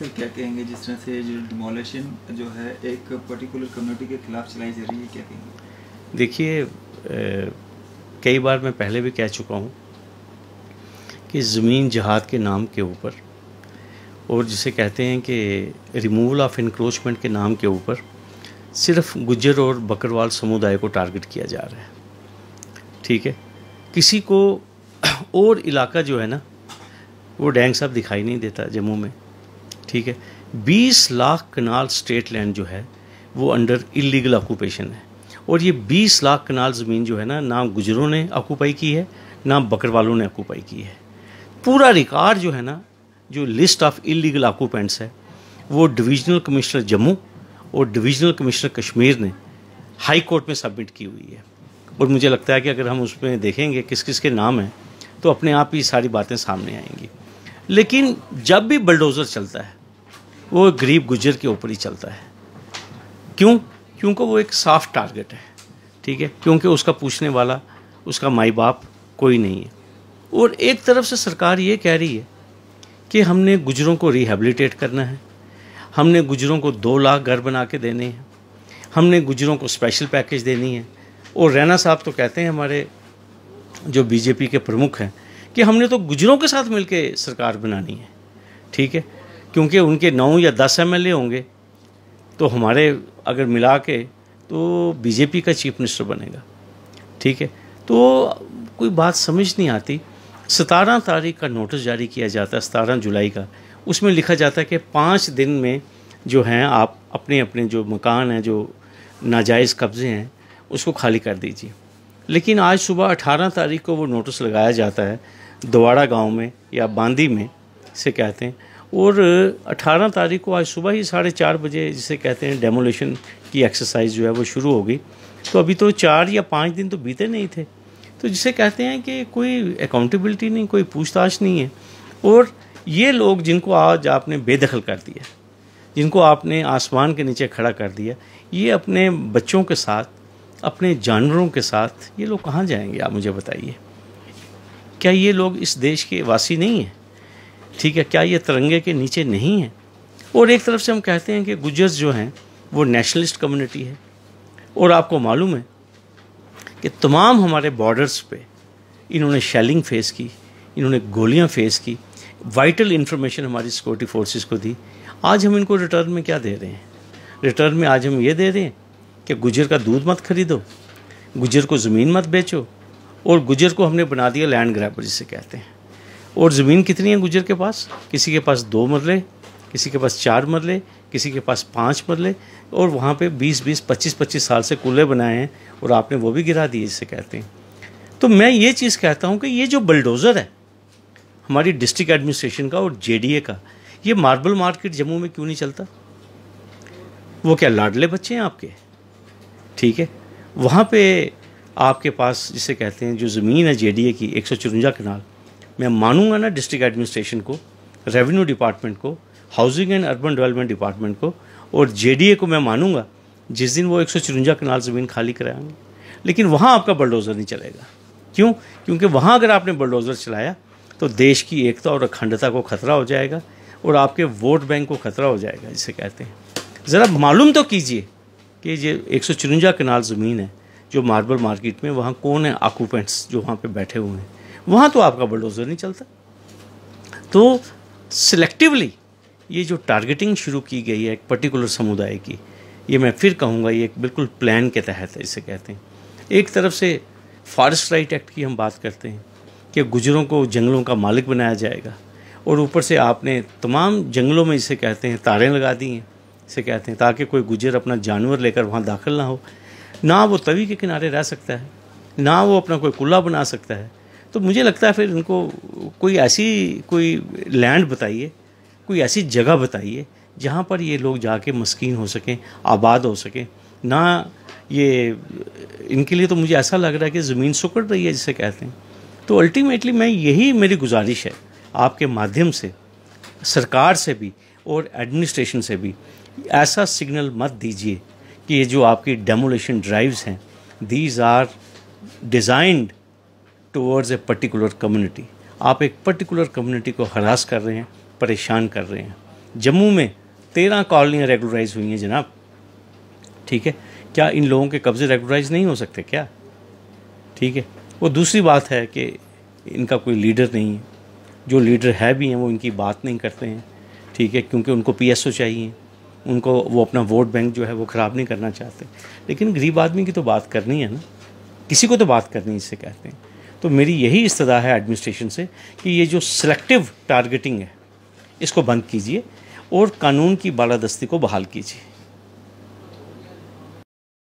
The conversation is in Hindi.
से क्या कहेंगे जिस तरह से जो डिमोलिशन जो है एक पर्टिकुलर कम्युनिटी के खिलाफ चलाई जा रही है क्या कहेंगे देखिए कई बार मैं पहले भी कह चुका हूँ कि ज़मीन जहाद के नाम के ऊपर और जिसे कहते हैं कि रिमूवल ऑफ इंक्रोचमेंट के नाम के ऊपर सिर्फ गुजर और बकरवाल समुदाय को टारगेट किया जा रहा है ठीक है किसी को और इलाका जो है ना वो डैंग साहब दिखाई नहीं देता जम्मू में ठीक है बीस लाख कनाल स्टेट लैंड जो है वो अंडर इलीगल ऑक्यूपेशन है और ये बीस लाख कनाल ज़मीन जो है ना ना गुजरों ने ऑक्यूपाई की है ना बकरवालों ने ऑक्यूपाई की है पूरा रिकॉर्ड जो है ना जो लिस्ट ऑफ इलीगल ऑक्यूपेंट्स है वो डिवीजनल कमिश्नर जम्मू और डिवीजनल कमिश्नर कश्मीर ने हाई कोर्ट में सबमिट की हुई है और मुझे लगता है कि अगर हम उसमें देखेंगे किस किस के नाम हैं तो अपने आप ही सारी बातें सामने आएंगी लेकिन जब भी बलडोज़र चलता है वो गरीब गुजर के ऊपर ही चलता है क्यों क्योंकि वो एक साफ टारगेट है ठीक है क्योंकि उसका पूछने वाला उसका माई बाप कोई नहीं है और एक तरफ से सरकार ये कह रही है कि हमने गुजरों को रिहेबिलिटेट करना है हमने गुजरों को दो लाख घर बना के देने हैं हमने गुजरों को स्पेशल पैकेज देनी है और रैना साहब तो कहते हैं हमारे जो बीजेपी के प्रमुख हैं कि हमने तो गुजरों के साथ मिलकर सरकार बनानी है ठीक है क्योंकि उनके नौ या दस एम होंगे तो हमारे अगर मिला के तो बीजेपी का चीफ मिनिस्टर बनेगा ठीक है तो कोई बात समझ नहीं आती सतारह तारीख का नोटिस जारी किया जाता है सतारह जुलाई का उसमें लिखा जाता है कि पाँच दिन में जो हैं आप अपने अपने जो मकान हैं जो नाजायज़ कब्ज़े हैं उसको खाली कर दीजिए लेकिन आज सुबह अठारह तारीख को वो नोटिस लगाया जाता है दोवाड़ा गाँव में या बांदी में से कहते हैं और 18 तारीख को आज सुबह ही साढ़े चार बजे जिसे कहते हैं डेमोलेशन की एक्सरसाइज जो है वो शुरू हो गई तो अभी तो चार या पाँच दिन तो बीते नहीं थे तो जिसे कहते हैं कि कोई अकाउंटेबिलिटी नहीं कोई पूछताछ नहीं है और ये लोग जिनको आज आपने बेदखल कर दिया जिनको आपने आसमान के नीचे खड़ा कर दिया ये अपने बच्चों के साथ अपने जानवरों के साथ ये लोग कहाँ जाएंगे आप मुझे बताइए क्या ये लोग इस देश के वासी नहीं हैं ठीक है क्या ये तिरंगे के नीचे नहीं है और एक तरफ से हम कहते हैं कि गुजर्स जो हैं वो नेशनलिस्ट कम्युनिटी है और आपको मालूम है कि तमाम हमारे बॉर्डर्स पे इन्होंने शेलिंग फेस की इन्होंने गोलियां फेस की वाइटल इन्फॉर्मेशन हमारी सिक्योरिटी फोर्सेस को दी आज हम इनको रिटर्न में क्या दे रहे हैं रिटर्न में आज हम ये दे रहे हैं कि गुजर का दूध मत खरीदो गुजर को ज़मीन मत बेचो और गुजर को हमने बना दिया लैंड ग्रैपर जिसे कहते हैं और ज़मीन कितनी है गुजर के पास किसी के पास दो मरले किसी के पास चार मरले किसी के पास पाँच मरले और वहाँ पे 20 20 25 25 साल से कूल्हे बनाए हैं और आपने वो भी गिरा दिए जिसे कहते हैं तो मैं ये चीज़ कहता हूँ कि ये जो बलडोज़र है हमारी डिस्ट्रिक्ट एडमिनिस्ट्रेशन का और जे का ये मार्बल मार्केट जम्मू में क्यों नहीं चलता वो क्या लाडले बच्चे हैं आपके ठीक है वहाँ पे आपके पास जिसे कहते हैं जो ज़मीन है जेडीए की एक सौ चुरुंजा कनाल मैं मानूंगा ना डिस्ट्रिक्ट एडमिनिस्ट्रेशन को रेवेन्यू डिपार्टमेंट को housing and urban development department को और जे को मैं मानूंगा जिस दिन वो एक कनाल ज़मीन खाली कराएंगे लेकिन वहाँ आपका बलडोज़र नहीं चलेगा क्यों क्योंकि वहाँ अगर आपने बलडोज़र चलाया तो देश की एकता और अखंडता को खतरा हो जाएगा और आपके वोट बैंक को खतरा हो जाएगा जिसे कहते हैं ज़रा मालूम तो कीजिए कि ये एक सौ कनाल ज़मीन है जो मार्बल मार्केट में वहाँ कौन है आकूपेंट्स जो वहाँ पे बैठे हुए हैं वहाँ तो आपका बुलडोज़र नहीं चलता तो सिलेक्टिवली ये जो टारगेटिंग शुरू की गई है एक पर्टिकुलर समुदाय की ये मैं फिर कहूँगा ये एक बिल्कुल प्लान के तहत है इसे कहते हैं एक तरफ से फॉरेस्ट राइट एक्ट की हम बात करते हैं कि गुजरों को जंगलों का मालिक बनाया जाएगा और ऊपर से आपने तमाम जंगलों में इसे कहते हैं तारें लगा दी हैं इसे कहते हैं ताकि कोई गुजर अपना जानवर लेकर वहाँ दाखिल ना हो ना वो तवी के किनारे रह सकता है ना वो अपना कोई कुल्ला बना सकता है तो मुझे लगता है फिर उनको कोई ऐसी कोई लैंड बताइए कोई ऐसी जगह बताइए जहाँ पर ये लोग जाके मस्किन हो सकें आबाद हो सकें ना ये इनके लिए तो मुझे ऐसा लग रहा है कि ज़मीन सुकड़ रही है जिसे कहते हैं तो अल्टीमेटली मैं यही मेरी गुजारिश है आपके माध्यम से सरकार से भी और एडमिनिस्ट्रेशन से भी ऐसा सिग्नल मत दीजिए कि ये जो आपकी डेमोलेशन ड्राइव्स हैं these are designed towards a particular community आप एक पर्टिकुलर कम्युनिटी को हरास कर रहे हैं परेशान कर रहे हैं जम्मू में तेरह कॉलोनियाँ रेगुलराइज हुई हैं जनाब ठीक है क्या इन लोगों के कब्ज़े रेगुलराइज नहीं हो सकते क्या ठीक है वो दूसरी बात है कि इनका कोई लीडर नहीं है जो लीडर है भी हैं वो इनकी बात नहीं करते हैं ठीक है क्योंकि उनको ओ चाहिए उनको वो अपना वोट बैंक जो है वो ख़राब नहीं करना चाहते लेकिन गरीब आदमी की तो बात करनी है ना किसी को तो बात करनी इससे कहते हैं तो मेरी यही इस्तः है एडमिनिस्ट्रेशन से कि ये जो सिलेक्टिव टारगेटिंग है इसको बंद कीजिए और कानून की बालादस्ती को बहाल कीजिए